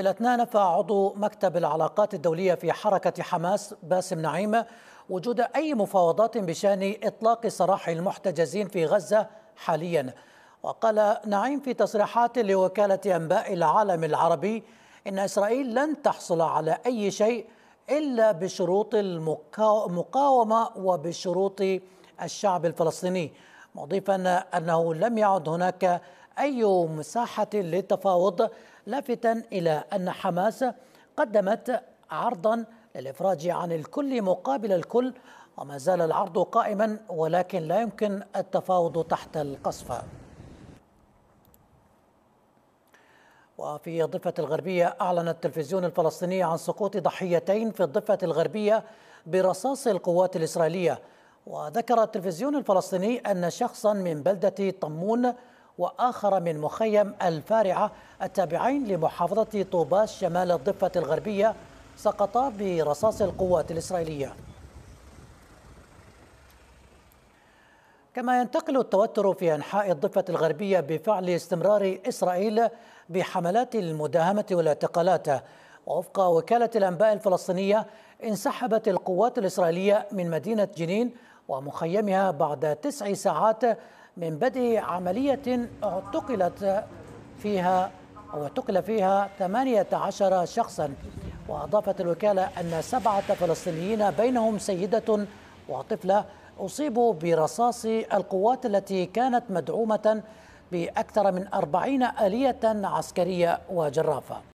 لتنا نفى عضو مكتب العلاقات الدولية في حركة حماس باسم نعيم وجود أي مفاوضات بشأن إطلاق سراح المحتجزين في غزة حاليا وقال نعيم في تصريحات لوكالة أنباء العالم العربي إن إسرائيل لن تحصل على أي شيء إلا بشروط المقاومة وبشروط الشعب الفلسطيني مضيفا أنه لم يعد هناك أي مساحة للتفاوض لافتا إلى أن حماس قدمت عرضا للإفراج عن الكل مقابل الكل وما زال العرض قائما ولكن لا يمكن التفاوض تحت القصف وفي الضفة الغربية أعلن التلفزيون الفلسطيني عن سقوط ضحيتين في الضفة الغربية برصاص القوات الإسرائيلية وذكر التلفزيون الفلسطيني أن شخصا من بلدة طمون وآخر من مخيم الفارعة التابعين لمحافظة طوباس شمال الضفة الغربية سقطا برصاص القوات الإسرائيلية كما ينتقل التوتر في أنحاء الضفة الغربية بفعل استمرار إسرائيل بحملات المداهمة والاعتقالات ووفق وكالة الأنباء الفلسطينية انسحبت القوات الإسرائيلية من مدينة جنين ومخيمها بعد تسع ساعات من بدء عملية اعتقلت فيها أو اعتقل فيها 18 شخصا وأضافت الوكالة أن سبعة فلسطينيين بينهم سيدة وطفلة أصيبوا برصاص القوات التي كانت مدعومة بأكثر من أربعين آلية عسكرية وجرافة